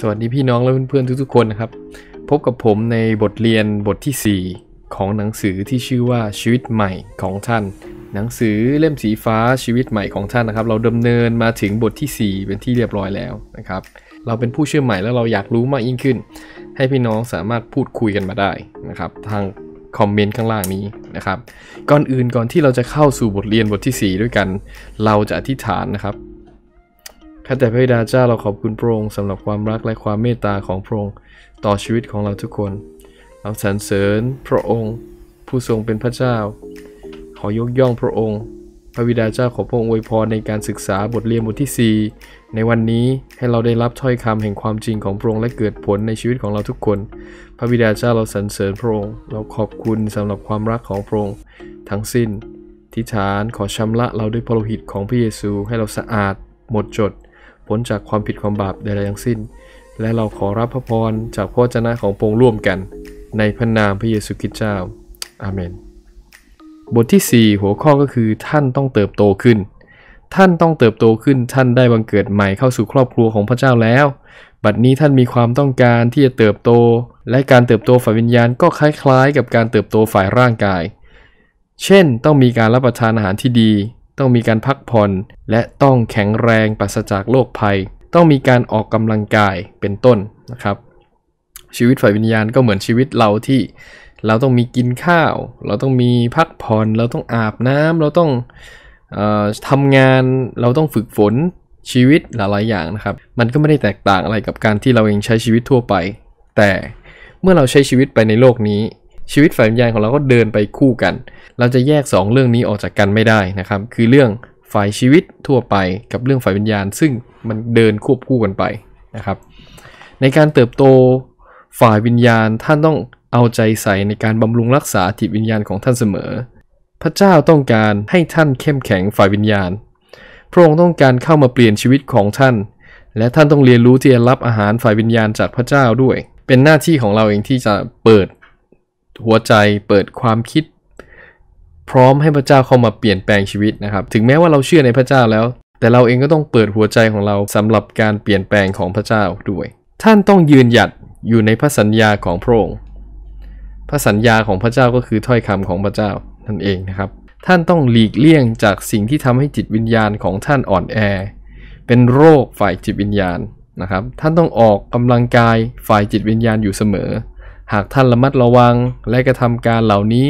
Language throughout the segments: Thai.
สวัสดีพี่น้องและเพื่อนๆทุกๆคนนะครับพบกับผมในบทเรียนบทที่ 4 ของหนังสือที่ชื่อว่าชีวิตใหม่ของท่านหนังสือเล่มสีฟ้าชีวิตใหม่ของท่านนะครับ เราดำเนินมาถึงบทที่ 4 เป็นที่เรียบร้อยแล้วนะครับ เราเป็นผู้เชื่อใหม่แล้วเราอยากรู้มากยิ่งขึ้น ให้พี่น้องสามารถพูดคุยกันมาได้นะครับ ทางคอมเมนต์ข้างล่างนี้นะครับ ก่อนอื่นก่อนที่เราจะเข้าสู่บทเรียนบทที่ 4 ด้วยกัน เราจะอธิษฐานนะครับข้าแต่พระบิดาเจ้าเราขอบคุณพระองค์สำหรับความรักและความเมตตาของพระองค์ต่อชีวิตของเราทุกคน เราสรรเสริญพระองค์ผู้ทรงเป็นพระเจ้า ขอยกย่องพระองค์ พระบิดาเจ้าขอพระองค์อวยพรในการศึกษาบทเรียนบทที่ 4 ในวันนี้ให้เราได้รับถ้อยคำแห่งความจริงของพระองค์และเกิดผลในชีวิตของเราทุกคน พระบิดาเจ้าเราสรรเสริญพระองค์ เราขอบคุณสำหรับความรักของพระองค์ทั้งสิ้นทิฐานขอชำระเราด้วยพระโลหิตของพระเยซูให้เราสะอาดหมดจดพ้นจากความผิดความบาปใดๆทั้งสิ้น และเราขอรับพระพร จากพระเจ้าของพงร่วมกันในพระนามพระเยซูคริสต์เจ้าอาเมนบทที่ 4 หัวข้อก็คือท่านต้องเติบโตขึ้น ท่านต้องเติบโตขึ้นท่านได้บังเกิดใหม่เข้าสู่ครอบครัวของพระเจ้าแล้ว บัดนี้ท่านมีความต้องการที่จะเติบโตและการเติบโตฝ่ายวิญญาณก็คล้ายๆ กับการเติบโตฝ่ายร่างกาย เช่นต้องมีการรับประทานอาหารที่ดีต้องมีการพักผ่อนและต้องแข็งแรงปราศจากโรคภัยต้องมีการออกกำลังกายเป็นต้นนะครับชีวิตฝ่ายวิญญาณก็เหมือนชีวิตเราที่เราต้องมีกินข้าว เราต้องมีพักผ่อนเราต้องอาบน้ำเราต้องออทำงานเราต้องฝึกฝนชีวิตหลายๆอย่างนะครับ มันก็ไม่ได้แตกต่างอะไรกับการที่เราเองใช้ชีวิตทั่วไป แต่เมื่อเราใช้ชีวิตไปในโลกนี้ชีวิตฝ่ายวิญญาณของเราก็เดินไปคู่กัน เราจะแยก 2 เรื่องนี้ออกจากกันไม่ได้นะครับ คือเรื่องฝ่ายชีวิตทั่วไปกับเรื่องฝ่ายวิญญาณ ซึ่งมันเดินควบคู่กันไปนะครับ ในการเติบโตฝ่ายวิญญาณท่านต้องเอาใจใส่ในการบำรุงรักษาจิตวิญญาณของท่านเสมอ พระเจ้าต้องการให้ท่านเข้มแข็งฝ่ายวิญญาณ พระองค์ต้องการเข้ามาเปลี่ยนชีวิตของท่าน และท่านต้องเรียนรู้ที่จะรับอาหารฝ่ายวิญญาณจากพระเจ้าด้วย เป็นหน้าที่ของเราเองที่จะเปิดหัวใจเปิดความคิดพร้อมให้พระเจ้าเข้ามาเปลี่ยนแปลงชีวิตนะครับ ถึงแม้ว่าเราเชื่อในพระเจ้าแล้ว แต่เราเองก็ต้องเปิดหัวใจของเราสำหรับการเปลี่ยนแปลงของพระเจ้าด้วย ท่านต้องยืนหยัดอยู่ในพระสัญญาของพระองค์พระสัญญาของพระเจ้าก็คือถ้อยคำของพระเจ้านั่นเองนะครับท่านต้องหลีกเลี่ยงจากสิ่งที่ทำให้จิตวิญญาณของท่านอ่อนแอเป็นโรคฝ่ายจิตวิญญาณนะครับท่านต้องออกกำลังกายฝ่ายจิตวิญญาณอยู่เสมอหากท่านระมัดระวังและกระทำการเหล่านี้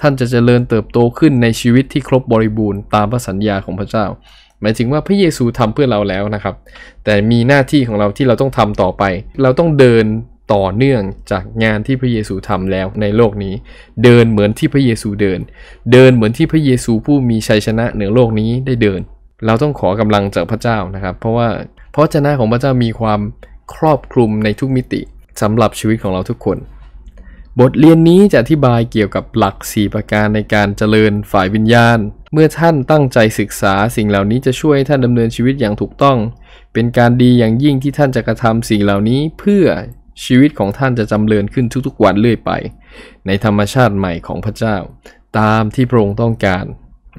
ท่านจะเจริญเติบโตขึ้นในชีวิตที่ครบบริบูรณ์ตามพระสัญญาของพระเจ้า หมายถึงว่าพระเยซูทำเพื่อเราแล้วนะครับ แต่มีหน้าที่ของเราที่เราต้องทำต่อไป เราต้องเดินต่อเนื่องจากงานที่พระเยซูทำแล้วในโลกนี้ เดินเหมือนที่พระเยซูเดิน เดินเหมือนที่พระเยซูผู้มีชัยชนะเหนือโลกนี้ได้เดิน เราต้องขอกำลังจากพระเจ้านะครับ เพราะว่าพระชนะของพระเจ้ามีความครอบคลุมในทุกมิติสำหรับชีวิตของเราทุกคน บทเรียนนี้จะอธิบายเกี่ยวกับหลัก 4 ประการในการเจริญฝ่ายวิญญาณ เมื่อท่านตั้งใจศึกษาสิ่งเหล่านี้จะช่วยท่านดำเนินชีวิตอย่างถูกต้อง เป็นการดีอย่างยิ่งที่ท่านจะกระทำสิ่งเหล่านี้ เพื่อชีวิตของท่านจะจำเริญขึ้นทุกๆ วันเรื่อยไป ในธรรมชาติใหม่ของพระเจ้า ตามที่พระองค์ต้องการ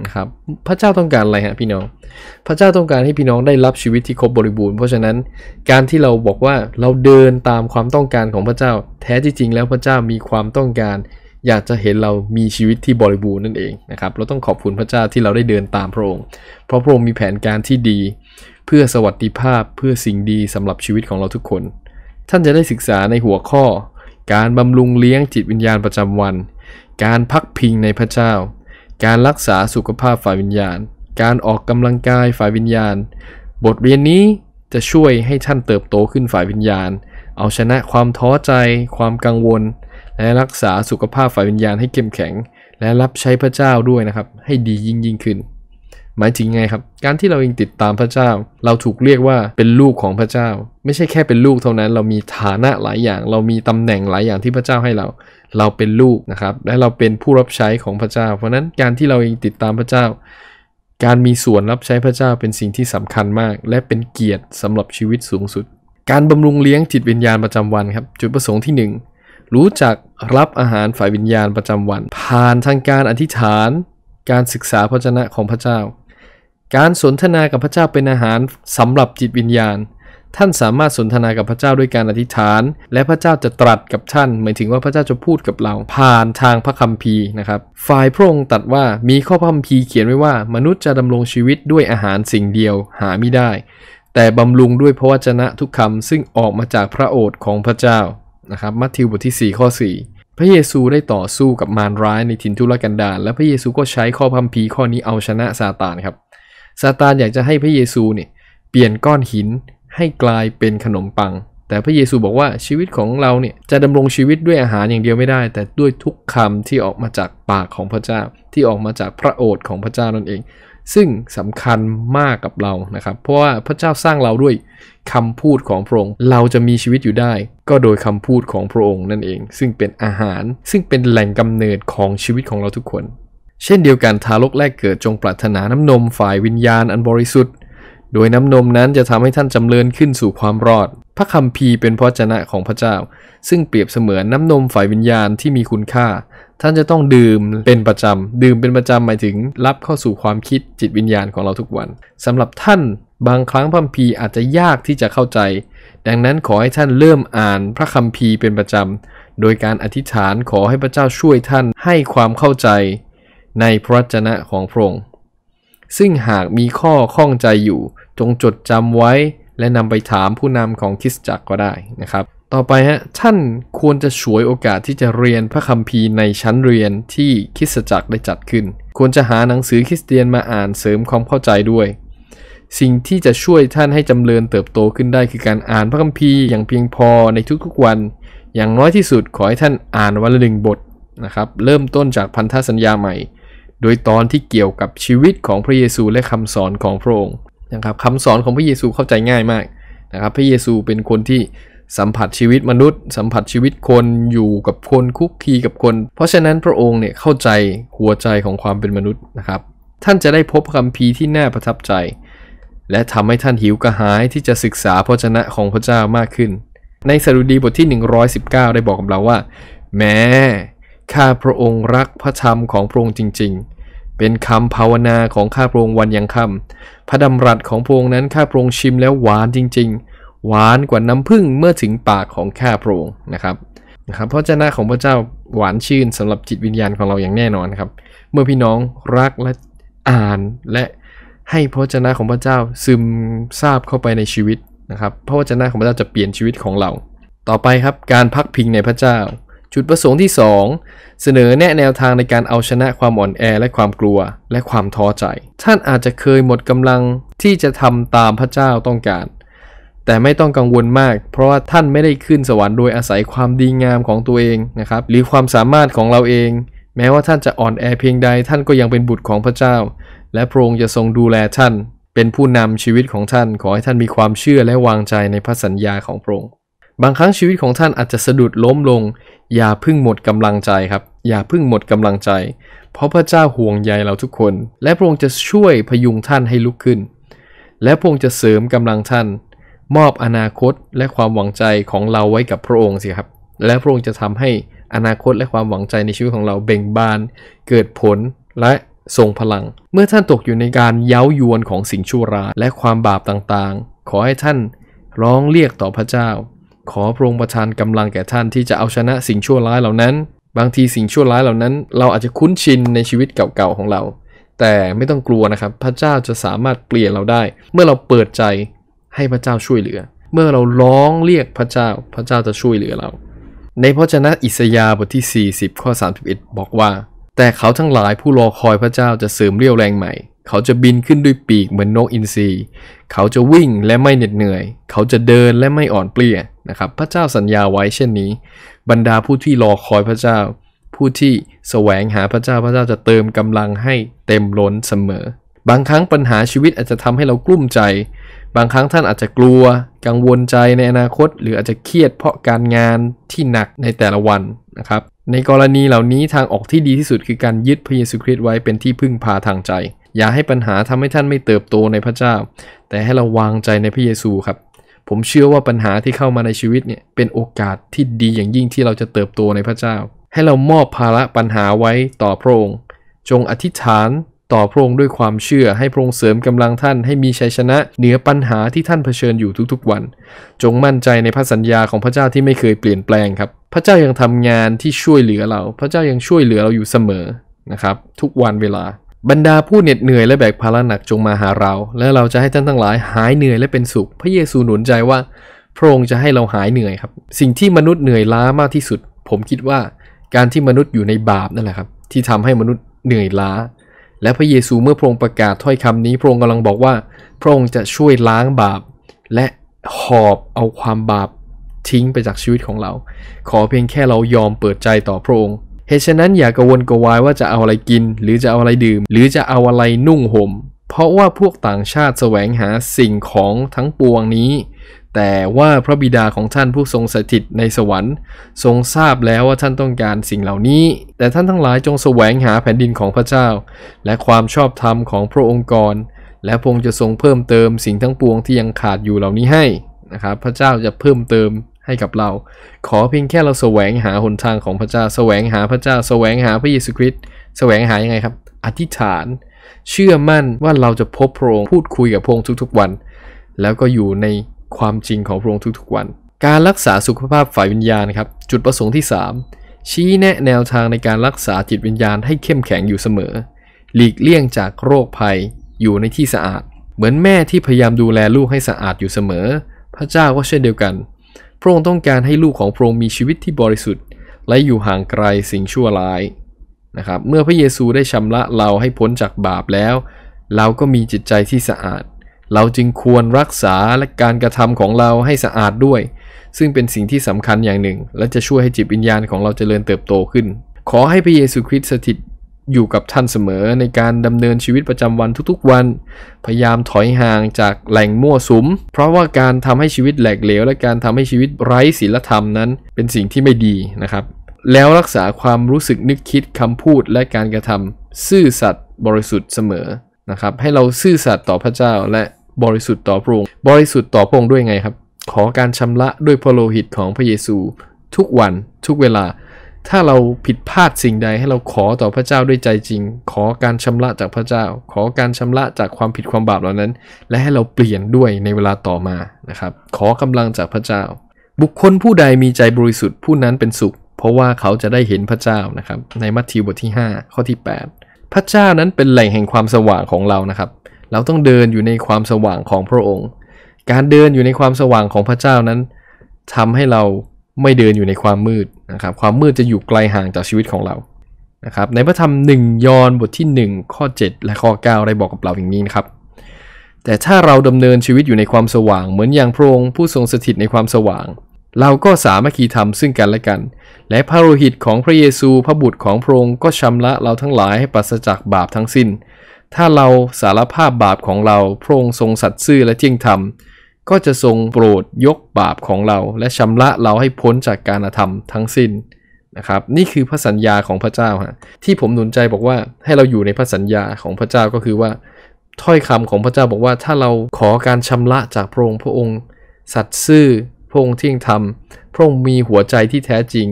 นะครับพระเจ้าต้องการอะไรฮะพี่น้อง พระเจ้าต้องการให้พี่น้องได้รับชีวิตที่ครบบริบูรณ์ เพราะฉะนั้นการที่เราบอกว่าเราเดินตามความต้องการของพระเจ้า แท้จริงแล้วพระเจ้ามีความต้องการ อยากจะเห็นเรามีชีวิตที่บริบูรณ์นั่นเองนะครับ เราต้องขอบคุณพระเจ้าที่เราได้เดินตามพระองค์ เพราะพระองค์มีแผนการที่ดี เพื่อสวัสดิภาพเพื่อสิ่งดีสำหรับชีวิตของเราทุกคน ท่านจะได้ศึกษาในหัวข้อ การบำรุงเลี้ยงจิตวิญญาณประจำวัน การพักพิงในพระเจ้าการรักษาสุขภาพฝ่ายวิญญาณ การออกกำลังกายฝ่ายวิญญาณ บทเรียนนี้จะช่วยให้ท่านเติบโตขึ้นฝ่ายวิญญาณ เอาชนะความท้อใจ ความกังวล และรักษาสุขภาพฝ่ายวิญญาณให้เข้มแข็ง และรับใช้พระเจ้าด้วยนะครับ ให้ดียิ่งยิ่งขึ้น หมายถึงไงครับ การที่เราเองติดตามพระเจ้า เราถูกเรียกว่าเป็นลูกของพระเจ้า ไม่ใช่แค่เป็นลูกเท่านั้น เรามีฐานะหลายอย่าง เรามีตำแหน่งหลายอย่างที่พระเจ้าให้เราเราเป็นลูกนะครับและเราเป็นผู้รับใช้ของพระเจ้า เพราะนั้นการที่เราเองติดตามพระเจ้า การมีส่วนรับใช้พระเจ้าเป็นสิ่งที่สำคัญมาก และเป็นเกียรติสำหรับชีวิตสูงสุด การบำรุงเลี้ยงจิตวิญญาณประจำวันครับจุดประสงค์ที่ 1 รู้จักรับอาหารฝ่ายวิญญาณประจำวัน ผ่านทางการอธิษฐาน การศึกษาพระชนะของพระเจ้า การสนทนากับพระเจ้าเป็นอาหารสำหรับจิตวิญญาณท่านสามารถสนทนากับพระเจ้าด้วยการอธิษฐาน และพระเจ้าจะตรัสกับท่าน หมายถึงว่าพระเจ้าจะพูดกับเราผ่านทางพระคัมภีร์นะครับ ฝ่ายพระองค์ตัดว่ามีข้อพระคัมภีร์เขียนไว้ว่า มนุษย์จะดำรงชีวิตด้วยอาหารสิ่งเดียวหาไม่ได้ แต่บำรุงด้วยพระวจนะทุกคำซึ่งออกมาจากพระโอษฐ์ของพระเจ้านะครับ มัทธิวบทที่4ข้อ4พระเยซูได้ต่อสู้กับมารร้ายในถิ่นทุรกันดารและพระเยซูก็ใช้ข้อพัมพีข้อนี้เอาชนะซาตานครับ ซาตานอยากจะให้พระเยซูเนี่ยเปลี่ยนก้อนหินให้กลายเป็นขนมปัง แต่พระเยซูบอกว่าชีวิตของเราเนี่ยจะดำรงชีวิตด้วยอาหารอย่างเดียวไม่ได้ แต่ด้วยทุกคำที่ออกมาจากปากของพระเจ้า ที่ออกมาจากพระโอษฐ์ของพระเจ้านั่นเอง ซึ่งสำคัญมากกับเรา นะครับ เพราะว่าพระเจ้าสร้างเราด้วยคำพูดของพระองค์ เราจะมีชีวิตอยู่ได้ ก็โดยคำพูดของพระองค์นั่นเอง ซึ่งเป็นอาหาร ซึ่งเป็นแหล่งกำเนิดของชีวิตของเราทุกคน เช่นเดียวกัน ทารกแรกเกิด จงปรารถนาน้ำนม ฝ่ายวิญญาณอันบริสุทธิ์โดยน้ำนมนั้นจะทำให้ท่านจำเริญขึ้นสู่ความรอด พระคำพีเป็นพระจนะของพระเจ้า ซึ่งเปรียบเสมือนน้ำนมฝ่ายวิญญาณที่มีคุณค่า ท่านจะต้องดื่มเป็นประจำดื่มเป็นประจำหมายถึงรับเข้าสู่ความคิดจิตวิญญาณของเราทุกวันสำหรับท่าน บางครั้งพระคำพีอาจจะยากที่จะเข้าใจ ดังนั้นขอให้ท่านเริ่มอ่านพระคำพีเป็นประจำโดยการอธิษฐานขอให้พระเจ้าช่วยท่านให้ความเข้าใจ ในพระจนะของพระองค์ซึ่งหากมีข้อข้องใจอยู่จงจดจำไว้และนำไปถามผู้นำของคิสจักรก็ได้นะครับ ต่อไปฮะท่าน ควรจะฉวยโอกาสที่จะเรียนพระคัมภีร์ในชั้นเรียนที่คิสจักรได้จัดขึ้น ควรจะหาหนังสือคริสเตียนมาอ่านเสริมความเข้าใจด้วย สิ่งที่จะช่วยท่านให้จำเริญเติบโตขึ้นได้คือการอ่านพระคัมภีร์อย่างเพียงพอในทุกๆวัน อย่างน้อยที่สุดขอให้ท่านอ่านวันละหนึ่งบทนะครับเริ่มต้นจากพันธสัญญาใหม่โดยตอนที่เกี่ยวกับชีวิตของพระเยซูและคำสอนของพระองค์นะครับคำสอนของพระเยซูเข้าใจง่ายมากนะครับ พระเยซูเป็นคนที่สัมผัสชีวิตมนุษย์ สัมผัสชีวิตคนอยู่กับคนคุกคีกับคน เพราะฉะนั้นพระองค์เนี่ยเข้าใจหัวใจของความเป็นมนุษย์นะครับ ท่านจะได้พบคำพีที่น่าประทับใจ และทำให้ท่านหิวกระหายที่จะศึกษาพระชนะของพระเจ้ามากขึ้น ในสรุดีบทที่ 119 ได้บอกกับเราว่า แม้ข้าพระองค์รักพระธรรมของพระองค์จริง ๆเป็นคำภาวนาของข้าพระองค์วันยังค่ำพระดำรัสของพระองค์นั้นข้าพระองค์ชิมแล้วหวานจริงๆ หวานกว่าน้ำผึ้งเมื่อถึงปากของข้าพระองค์นะครับนะครับพระเจ้าของพระเจ้าหวานชื่น สำหรับจิตวิญญาณของเราอย่างแน่นอนครับ เมื่อพี่น้องรักและอ่านและให้พระเจ้าของพระเจ้าซึมซาบเข้าไปในชีวิตนะครับพระเจ้าของพระเจ้าจะเปลี่ยนชีวิตของเรา ต่อไปครับการพักพิงในพระเจ้าจุดประสงค์ที่ 2 เสนอแนะแนวทางในการเอาชนะความอ่อนแอ และความกลัว และความท้อใจ ท่านอาจจะเคยหมดกำลังที่จะทำตามพระเจ้าต้องการ แต่ไม่ต้องกังวลมากเพราะว่าท่านไม่ได้ขึ้นสวรรค์โดยอาศัยความดีงามของตัวเองนะครับหรือความสามารถของเราเอง แม้ว่าท่านจะอ่อนแอเพียงใดท่านก็ยังเป็นบุตรของพระเจ้า และพระองค์จะทรงดูแลท่านเป็นผู้นำชีวิตของท่าน ขอให้ท่านมีความเชื่อและวางใจในพระสัญญาของพระองค์บางครั้งชีวิตของท่านอาจจะสะดุดล้มลง อย่าพึ่งหมดกำลังใจครับ อย่าพึ่งหมดกำลังใจ เพราะพระเจ้าห่วงใยเราทุกคน และพระองค์จะช่วยพยุงท่านให้ลุกขึ้น และพระองค์จะเสริมกำลังท่าน มอบอนาคตและความหวังใจของเราไว้กับพระองค์สิครับ และพระองค์จะทำให้อนาคตและความหวังใจในชีวิตของเราเบ่งบาน เกิดผลและทรงพลัง เมื่อท่านตกอยู่ในการเย้ายวนของสิ่งชั่วร้ายและความบาปต่างๆ ขอให้ท่านร้องเรียกต่อพระเจ้าขอพระองค์ประทานกำลังแก่ท่านที่จะเอาชนะสิ่งชั่วร้ายเหล่านั้น บางทีสิ่งชั่วร้ายเหล่านั้นเราอาจจะคุ้นชินในชีวิตเก่าๆของเรา แต่ไม่ต้องกลัวนะครับ พระเจ้าจะสามารถเปลี่ยนเราได้ เมื่อเราเปิดใจให้พระเจ้าช่วยเหลือ เมื่อเราร้องเรียกพระเจ้า พระเจ้าจะช่วยเหลือเรา ในพระชนะอิสยาบทที่ 40ข้อ31บอกว่า แต่เขาทั้งหลายผู้รอคอยพระเจ้าจะเสริมเรี่ยวแรงใหม่ เขาจะบินขึ้นด้วยปีกเหมือนนกอินทรี เขาจะวิ่งและไม่เหน็ดเหนื่อย เขาจะเดินและไม่อ่อนเปลี่ยนะครับพระเจ้าสัญญาไว้เช่นนี้ บรรดาผู้ที่รอคอยพระเจ้า ผู้ที่แสวงหาพระเจ้าพระเจ้าจะเติมกำลังให้เต็มล้นเสมอ บางครั้งปัญหาชีวิตอาจจะทำให้เรากลุ้มใจ บางครั้งท่านอาจจะกลัว กังวลใจในอนาคต หรืออาจจะเครียดเพราะการงานที่หนักในแต่ละวันนะครับในกรณีเหล่านี้ทางออกที่ดีที่สุดคือการยึดพระเยซูคริสต์ไว้เป็นที่พึ่งพาทางใจ อย่าให้ปัญหาทำให้ท่านไม่เติบโตในพระเจ้า แต่ให้เราวางใจในพระเยซูครับผมเชื่อว่าปัญหาที่เข้ามาในชีวิตเนี่ยเป็นโอกาสที่ดีอย่างยิ่งที่เราจะเติบโตในพระเจ้า ให้เรามอบภาระปัญหาไว้ต่อพระองค์จงอธิษฐานต่อพระองค์ด้วยความเชื่อให้พระองค์เสริมกำลังท่านให้มีชัยชนะเหนือปัญหาที่ท่านเผชิญอยู่ทุกๆวัน จงมั่นใจในพระสัญญาของพระเจ้าที่ไม่เคยเปลี่ยนแปลงครับ พระเจ้ายังทำงานที่ช่วยเหลือเราพระเจ้ายังช่วยเหลือเราอยู่เสมอนะครับ ทุกวันเวลาบรรดาผู้เหน็ดเหนื่อยและแบกภาระหนักจงมาหาเรา และเราจะให้ท่านทั้งหลายหายเหนื่อยและเป็นสุข พระเยซูหนุนใจว่าพระองค์จะให้เราหายเหนื่อยครับ สิ่งที่มนุษย์เหนื่อยล้ามากที่สุด ผมคิดว่าการที่มนุษย์อยู่ในบาปนั่นแหละครับที่ทำให้มนุษย์เหนื่อยล้า และพระเยซูเมื่อพระองค์ประกาศถ้อยคำนี้ พระองค์กำลังบอกว่าพระองค์จะช่วยล้างบาป และหอบเอาความบาปทิ้งไปจากชีวิตของเรา ขอเพียงแค่เรายอมเปิดใจต่อพระองค์เหตุฉะนั้นอย่ากังวลกวายว่าจะเอาอะไรกิน หรือจะเอาอะไรดื่ม หรือจะเอาอะไรนุ่งหม่ม เพราะว่าพวกต่างชาติแสวงหาสิ่งของทั้งปวงนี้ แต่ว่าพระบิดาของท่านผู้ทรงสถิตในสวรรค์ ทรงทราบแล้วว่าท่านต้องการสิ่งเหล่านี้ แต่ท่านทั้งหลายจงแสวงหาแผ่นดินของพระเจ้า และความชอบธรรมของพระองค์กรและพระองค์จะทรงเพิ่มเติมสิ่งทั้งปวงที่ยังขาดอยู่เหล่านี้ให้นะครับพระเจ้าจะเพิ่มเติมให้กับเรา ขอเพียงแค่เราแสวงหาหนทางของพระเจ้า แสวงหาพระเจ้า แสวงหาพระเยซูคริสต์ แสวงหายังไงครับ อธิษฐาน เชื่อมั่นว่าเราจะพบพระองค์พูดคุยกับพระองค์ทุกๆวัน แล้วก็อยู่ในความจริงของพระองค์ทุกๆวัน การรักษาสุขภาพฝ่ายวิญญาณครับ จุดประสงค์ที่ 3 ชี้แนะแนวทางในการรักษาจิตวิญญาณให้เข้มแข็งอยู่เสมอ หลีกเลี่ยงจากโรคภัย อยู่ในที่สะอาด เหมือนแม่ที่พยายามดูแลลูกให้สะอาดอยู่เสมอ พระเจ้าก็เช่นเดียวกันพระองค์ต้องการให้ลูกของพระองค์มีชีวิตที่บริสุทธิ์ และอยู่ห่างไกลสิ่งชั่วร้ายนะครับเมื่อพระเยซูได้ชำระเราให้พ้นจากบาปแล้ว เราก็มีจิตใจที่สะอาด เราจึงควรรักษาและการกระทำของเราให้สะอาดด้วย ซึ่งเป็นสิ่งที่สำคัญอย่างหนึ่ง และจะช่วยให้จิตวิญญาณของเราจเจริญเติบโตขึ้น ขอให้พระเยซูคริสต์สถิตอยู่กับท่านเสมอในการดำเนินชีวิตประจำวันทุกๆวัน พยายามถอยห่างจากแหล่งมั่วสุมเพราะว่าการทำให้ชีวิตแหลกเหลวและการทำให้ชีวิตไร้ศีลธรรมนั้น เป็นสิ่งที่ไม่ดีนะครับแล้วรักษาความรู้สึกนึกคิดคำพูดและการกระทำซื่อสัตย์บริสุทธิ์เสมอนะครับให้เราซื่อสัตย์ต่อพระเจ้าและบริสุทธิ์ต่อพระองค์บริสุทธิ์ต่อพระองค์ด้วยไงครับ ขอการชำระด้วยพระโลหิตของพระเยซูทุกวันทุกเวลาถ้าเราผิดพลาดสิ่งใดให้เราขอต่อพระเจ้าด้วยใจจริง ขอการชำระจากพระเจ้า ขอการชำระจากความผิดความบาปเหล่านั้น และให้เราเปลี่ยนด้วยในเวลาต่อมานะครับขอกำลังจากพระเจ้า บุคคลผู้ใดมีใจบริสุทธิ์ผู้นั้นเป็นสุขเพราะว่าเขาจะได้เห็นพระเจ้านะครับในมัทธิวบทที่ 5 ข้อที่ 8 พระเจ้านั้นเป็นแหล่งแห่งความสว่างของเรานะครับ เราต้องเดินอยู่ในความสว่างของพระองค์ การเดินอยู่ในความสว่างของพระเจ้านั้น ทำให้เราไม่เดินอยู่ในความมืดนะครับความมืดจะอยู่ไกลห่างจากชีวิตของเรา นะครับในพระธรรมหนึ่งยอห์นบทที่ 1 ข้อ 7 และข้อ9ได้บอกกับเราอย่างนี้นะครับ แต่ถ้าเราดำเนินชีวิตอยู่ในความสว่าง เหมือนอย่างพระองค์ผู้ทรงสถิตในความสว่าง เราก็สามัคคีธรรมซึ่งกันและกัน และพระโลหิตของพระเยซูพระบุตรของพระองค์ก็ชำระเราทั้งหลายให้ปราศจากบาปทั้งสิน้น ถ้าเราสารภาพบาปของเราพระองค์ทรงสัตย์ซื่อและเที่ยงธรรมก็จะทรงโปรดยกบาปของเรา และชำระเราให้พ้นจากการธรรมทั้งสิ้นนะครับนี่คือพระสัญญาของพระเจ้าฮะที่ผมหนุนใจบอกว่าให้เราอยู่ในพระสัญญาของพระเจ้าก็คือว่า ถ้อยคำของพระเจ้าบอกว่า ถ้าเราขอการชำระจากพระองค์พระองค์ สัตย์ซื่อพระองค์เที่ยงธรรมพระองค์มีหัวใจที่แท้จริง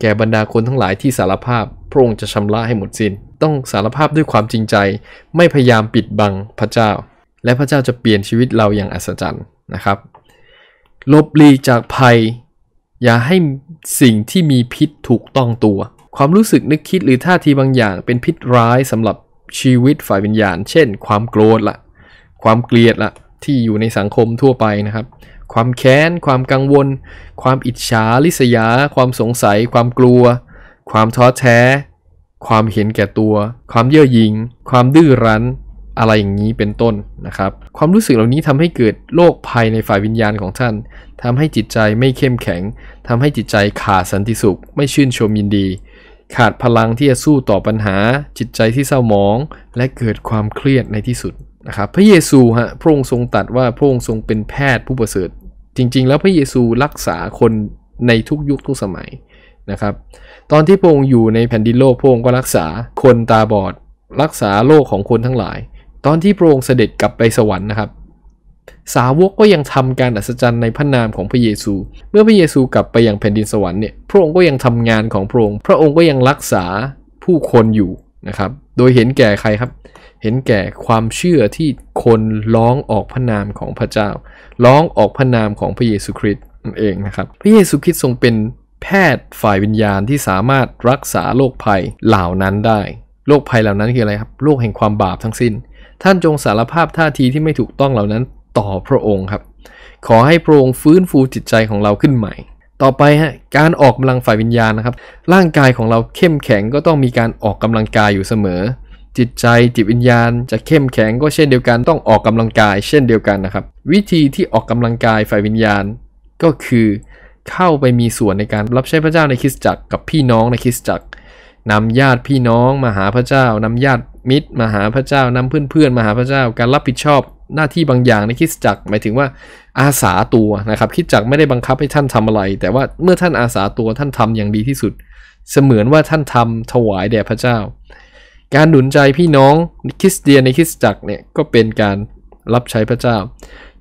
แก่บรรดาคนทั้งหลายที่สารภาพ พระองค์จะชำระให้หมดสิน้นต้องสารภาพด้วยความจริงใจ ไม่พยายามปิดบังพระเจ้า และพระเจ้าจะเปลี่ยนชีวิตเราอย่างอัศจรรย์นะครับลบลีจากภัย อย่าให้สิ่งที่มีพิษถูกต้องตัว ความรู้สึกนึกคิดหรือท่าทีบางอย่างเป็นพิษร้ายสำหรับชีวิตฝ่ายวิญญาณ เช่นความโกรธละความเกลียดละที่อยู่ในสังคมทั่วไปนะครับ ความแค้น ความกังวล ความอิจฉาลิษยา ความสงสัย ความกลัว ความท้อแท้ ความเห็นแก่ตัว ความเย่อหยิ่งความดื้อรั้นอะไรอย่างนี้เป็นต้นนะครับ ความรู้สึกเหล่านี้ทำให้เกิดโรคภัยในฝ่ายวิญญาณของท่านทำให้จิตใจไม่เข้มแข็ง ทำให้จิตใจขาดสันติสุข ไม่ชื่นชมยินดี ขาดพลังที่จะสู้ต่อปัญหา จิตใจที่เศร้าหมอง และเกิดความเครียดในที่สุดนะครับ พระเยซูฮะ พระองค์ทรงตัดว่าพระองค์ทรงเป็นแพทย์ผู้ประเสริฐ จริงๆ แล้วพระเยซูรักษาคนในทุกยุคทุกสมัยนะครับ ตอนที่พระองค์อยู่ในแผ่นดินโลกพระองค์ก็รักษาคนตาบอด รักษาโรคของคนทั้งหลายตอนที่พระองค์เสด็จกลับไปสวรรค์นะครับ สาวกก็ยังทำการอัศจรรย์ในพระนามของพระเยซู เมื่อพระเยซูกลับไปยังแผ่นดินสวรรค์เนี่ย พระองค์ก็ยังทำงานของพระองค์ พระองค์ก็ยังรักษาผู้คนอยู่นะครับ โดยเห็นแก่ใครครับ เห็นแก่ความเชื่อที่คนร้องออกพระนามของพระเจ้า ร้องออกพระนามของพระเยซูคริสต์นั่นเองนะครับ พระเยซูคริสต์ทรงเป็นแพทย์ฝ่ายวิญญาณที่สามารถรักษาโรคภัยเหล่านั้นได้ โรคภัยเหล่านั้นคืออะไรครับ โรคแห่งความบาปทั้งสิ้นท่านจงสารภาพท่าทีที่ไม่ถูกต้องเหล่านั้นต่อพระองค์ครับ ขอให้พระองค์ฟื้นฟูจิตใจของเราขึ้นใหม่ ต่อไปฮะการออกกำลังฝ่ายวิญญาณนะครับ ร่างกายของเราเข้มแข็งก็ต้องมีการออกกำลังกายอยู่เสมอ จิตใจจิตวิญญาณ จะเข้มแข็งก็เช่นเดียวกันต้องออกกำลังกาย เช่นเดียวกันนะครับ วิธีที่ออกกำลังกายฝ่ายวิญญาณ ก็คือเข้าไปมีส่วนในการรับใช้พระเจ้าในคริสตจักรกับพี่น้องในคริสตจักรนำญาติ พี่น้องมาหาพระเจ้านำญาติมิตรมาหาพระเจ้านำเพื่อนๆมาหาพระเจ้าการรับผิดชอบหน้าที่บางอย่างในคิดจักหมายถึงว่าอาสาตัวนะครับคิดจักไม่ได้บังคับให้ท่านทำอะไร แต่ว่าเมื่อท่านอาสาตัวท่านทำอย่างดีที่สุด เสมือนว่าท่านทำถวายแด่พระเจ้า การหนุนใจพี่น้องคริสเตียนในคริสจักเนี่ยก็เป็นการรับใช้พระเจ้า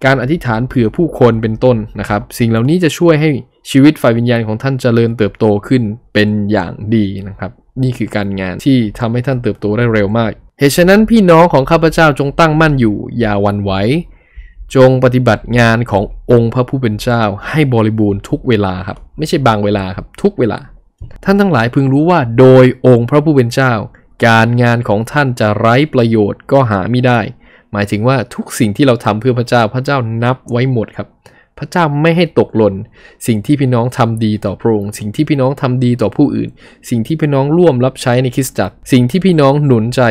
การอธิษฐานเผื่อผู้คนเป็นต้นนะครับ สิ่งเหล่านี้จะช่วยให้ชีวิตฝ่ายวิญญาณของท่านจเจริญเติบโตขึ้นเป็นอย่างดีนะครับนี่คือการงานที่ทำให้ท่านเติบโตได้เร็วมาก เหตุฉะนั้นพี่น้องของข้าพเจ้าจงตั้งมั่นอยู่ อย่าวันไหว จงปฏิบัติงานขององค์พระผู้เป็นเจ้าให้บริบูรณ์ทุกเวลาครับ ไม่ใช่บางเวลาครับ ทุกเวลา ท่านทั้งหลายพึงรู้ว่า โดยองค์พระผู้เป็นเจ้า การงานของท่านจะไร้ประโยชน์ก็หาไม่ได้ หมายถึงว่าทุกสิ่งที่เราทำเพื่อพระเจ้าพระเจ้านับไว้หมดครับพระเจ้าไม่ให้ตกหล่นสิ่งที่พี่น้องทำดีต่อพระองค์สิ่งที่พี่น้องทำดีต่อผู้อื่น สิ่งที่พี่น้องร่วมรับใช้ในคริสตจักรสิ่งที่พี่น้องหนุนใจ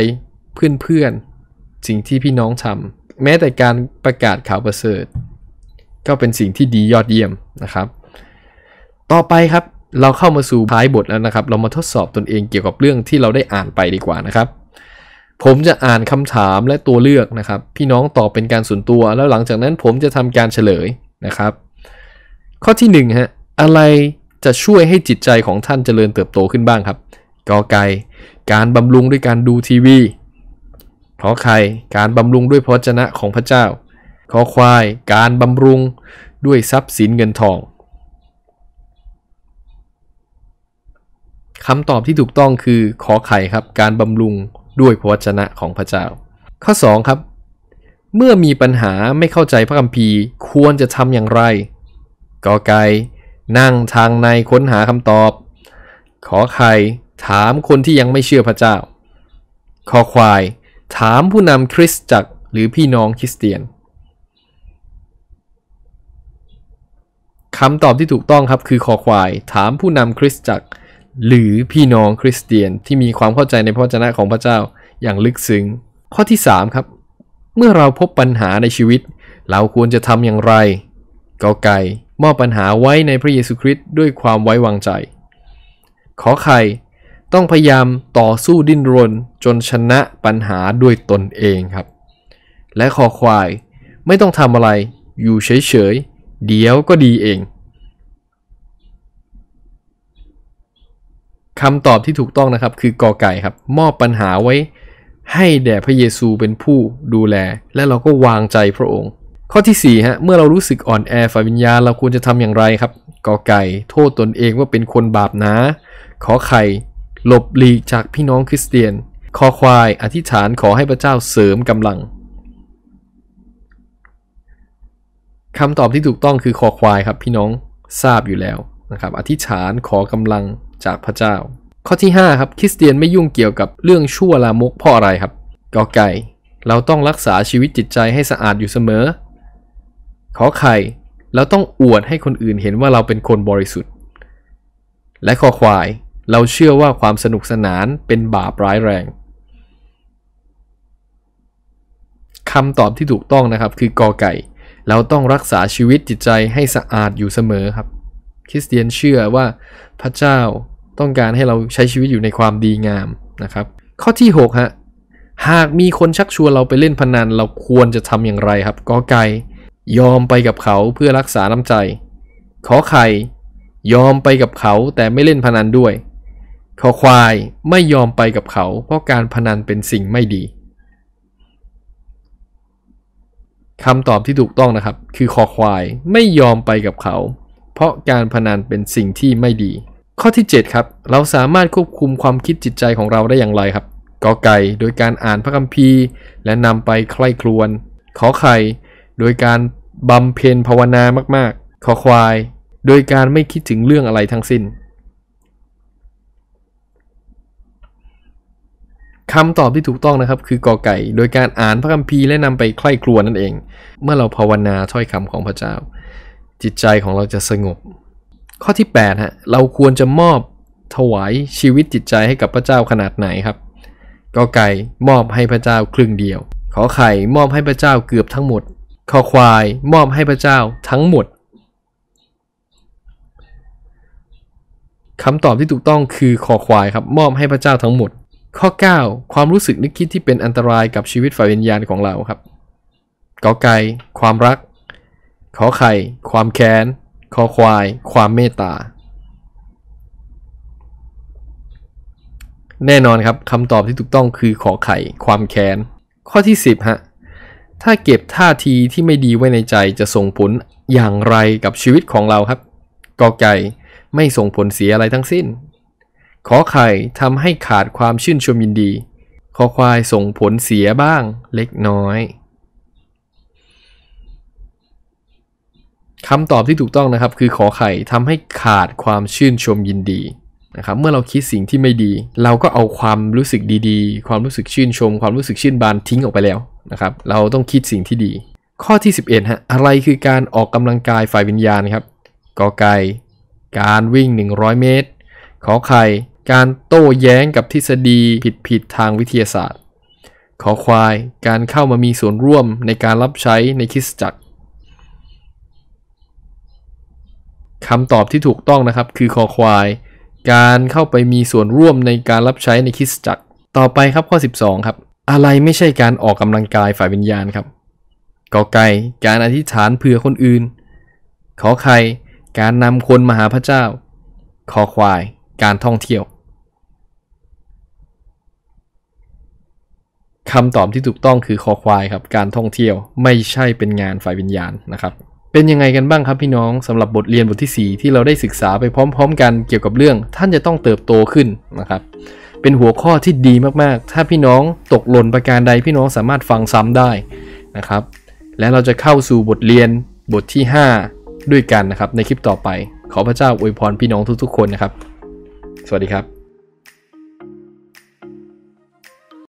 เพื่อนๆสิ่งที่พี่น้องทำ แม้แต่การประกาศข่าวประเสริฐก็เป็นสิ่งที่ดียอดเยี่ยมนะครับ ต่อไปครับ เราเข้ามาสู่ท้ายบทแล้วนะครับ เรามาทดสอบตนเองเกี่ยวกับเรื่องที่เราได้อ่านไปดีกว่านะครับ ผมจะอ่านคำถามและตัวเลือกนะครับ พี่น้องตอบเป็นการส่วนตัว แล้วหลังจากนั้นผมจะทำการเฉลยนะครับ ข้อที่1ฮะอะไรจะช่วยให้จิตใจของท่านเจริญเติบโตขึ้นบ้างครับกอไก่การบำรุงด้วยการดูทีวีขอไข่การบำรุงด้วยพระจนะของพระเจ้าขอควายการบำรุงด้วยทรัพย์สินเงินทองคำตอบที่ถูกต้องคือขอไข่ครับการบำรุงด้วยพระวจนะของพระเจ้า ข้อ 2 ครับเมื่อมีปัญหาไม่เข้าใจพระคัมภีร์ควรจะทำอย่างไรกอไก่นั่งทางในค้นหาคำตอบ ขอไข่ถามคนที่ยังไม่เชื่อพระเจ้าขอควาย ถามผู้นำคริสตจักร หรือพี่น้องคริสเตียนคำตอบที่ถูกต้องครับคือขอควายถามผู้นำคริสตจักร หรือพี่น้องคริสเตียนที่มีความเข้าใจในพระวจนะของพระเจ้า อย่างลึกซึ้งข้อที่ 3 ครับเมื่อเราพบปัญหาในชีวิต เราควรจะทำอย่างไรกอไก่มอบปัญหาไว้ในพระเยซูคริสต์ด้วยความไว้วางใจ ขอไข่ต้องพยายามต่อสู้ดิ้นรนจนชนะปัญหาด้วยตนเองครับ และขอควายไม่ต้องทำอะไรอยู่เฉยๆ เดี๋ยวก็ดีเอง คำตอบที่ถูกต้องนะครับคือกอไก่ครับ มอบปัญหาไว้ให้แด่พระเยซูเป็นผู้ดูแล และเราก็วางใจพระองค์ ข้อที่4ฮะเมื่อเรารู้สึกอ่อนแอฝ่ายวิญญาณ เราควรจะทำอย่างไรครับกอไก่ โทษตนเองว่าเป็นคนบาปนะขอไข่ หลบหลีกจากพี่น้องคริสเตียนคอควายอธิษฐานขอให้พระเจ้าเสริมกำลังคำตอบที่ถูกต้องคือคอควายครับพี่น้องทราบอยู่แล้วนะครับอธิษฐานขอกำลังจากพระเจ้าข้อที่ 5 ครับคริสเตียนไม่ยุ่งเกี่ยวกับเรื่องชั่วลามกเพราะอะไรครับกอไก่ เราต้องรักษาชีวิตจิตใจให้สะอาดอยู่เสมอขอไข่เราต้องอวดให้คนอื่นเห็นว่าเราเป็นคนบริสุทธิ์ และขอควาย เราเชื่อว่าความสนุกสนานเป็นบาปร้ายแรงคำตอบที่ถูกต้องนะครับคือกอไก่ เราต้องรักษาชีวิตจิตใจให้สะอาดอยู่เสมอครับ คริสเตียนเชื่อว่าพระเจ้าต้องการให้เราใช้ชีวิตอยู่ในความดีงามนะครับข้อที่6ฮะหากมีคนชักชวนเราไปเล่นพนัน เราควรจะทำอย่างไรครับกอไก่ยอมไปกับเขาเพื่อรักษาน้ำใจขอไข่ยอมไปกับเขาแต่ไม่เล่นพนันด้วยขอควายไม่ยอมไปกับเขา เพราะการพนันเป็นสิ่งไม่ดีคำตอบที่ถูกต้องนะครับ คือคอควายไม่ยอมไปกับเขา เพราะการพนันเป็นสิ่งที่ไม่ดีข้อที่7ครับเราสามารถควบคุมความคิดจิตใจของเราได้อย่างไรครับกอไก่โดยการอ่านพระคัมภีร์ และนำไปใคร่ครวญขอไข่โดยการบำเพ็ญภาวนามากๆขอควาย โดยการไม่คิดถึงเรื่องอะไรทั้งสิ้นคำตอบที่ถูกต้องนะครับคือกอไก่ โดยการอ่านพระคัมภีร์และนำไปใคร่ครวญนั่นเอง เมื่อเราภาวนาถ้อยคำของพระเจ้า จิตใจของเราจะสงบข้อที่8ฮะเราควรจะมอบถวายชีวิตจิตใจให้กับพระเจ้าขนาดไหนครับกอไก่มอบให้พระเจ้าครึ่งเดียวขอไข่มอบให้พระเจ้าเกือบทั้งหมดขอควายมอบให้พระเจ้าทั้งหมดคำตอบที่ถูกต้องคือขอควายครับมอบให้พระเจ้าทั้งหมด ข้อ 9 ความรู้สึกนึกคิดที่เป็นอันตรายกับชีวิตฝ่ายวิญญาณของเราครับกอไก่ความรัก ขอไข่ความแค้นคอควายความเมตตา แน่นอนครับคำตอบที่ถูกต้องคือขอไข่ความแค้น ข้อที่ 10 ฮะ ถ้าเก็บท่าทีที่ไม่ดีไว้ในใจจะส่งผลอย่างไรกับชีวิตของเราครับกอไก่ไม่ส่งผลเสียอะไรทั้งสิ้น ขอไข่ทำให้ขาดความชื่นชมยินดี ขอควายส่งผลเสียบ้างเล็กน้อยคำตอบที่ถูกต้องนะครับคือขอไข่ทำให้ขาดความชื่นชมยินดีนะครับเมื่อเราคิดสิ่งที่ไม่ดี เราก็เอาความรู้สึกดีๆ ความรู้สึกชื่นชม ความรู้สึกชื่นบานทิ้งออกไปแล้วนะครับเราต้องคิดสิ่งที่ดี ข้อที่ 11ฮะอะไรคือการออกกำลังกายฝ่ายวิญญาณครับกอไก่การวิ่ง 100 เมตรขอไข่การโต้แย้งกับทฤษฎีผิดๆทางวิทยาศาสตร์ขอควายการเข้ามามีส่วนร่วมในการรับใช้ในคริสตจักรคำตอบที่ถูกต้องนะครับคือคอควายการเข้าไปมีส่วนร่วมในการรับใช้ในคิสจักร ต่อไปครับข้อ 12 ครับ อะไรไม่ใช่การออกกำลังกายฝ่ายวิญญาณครับกอไก่การอธิษฐานเผื่อคนอื่นขอไข่การนำคนมาหาพระเจ้าขอควาย การท่องเที่ยวคำตอบที่ถูกต้องคือคอควายครับการท่องเที่ยวไม่ใช่เป็นงานฝ่ายวิญญาณนะครับเป็นยังไงกันบ้างครับพี่น้องสำหรับบทเรียนบทที่ 4 ที่เราได้ศึกษาไปพร้อม ๆ กันเกี่ยวกับเรื่อง ท่านจะต้องเติบโตขึ้นนะครับ เป็นหัวข้อที่ดีมากๆ ถ้าพี่น้องตกหล่นประการใดพี่น้องสามารถฟังซ้ำได้นะครับ และเราจะเข้าสู่บทเรียนบทที่ 5 ด้วยกันนะครับ ในคลิปต่อไปขอพระเจ้าอวยพรพี่น้องทุกๆ คนนะครับ สวัสดีครับ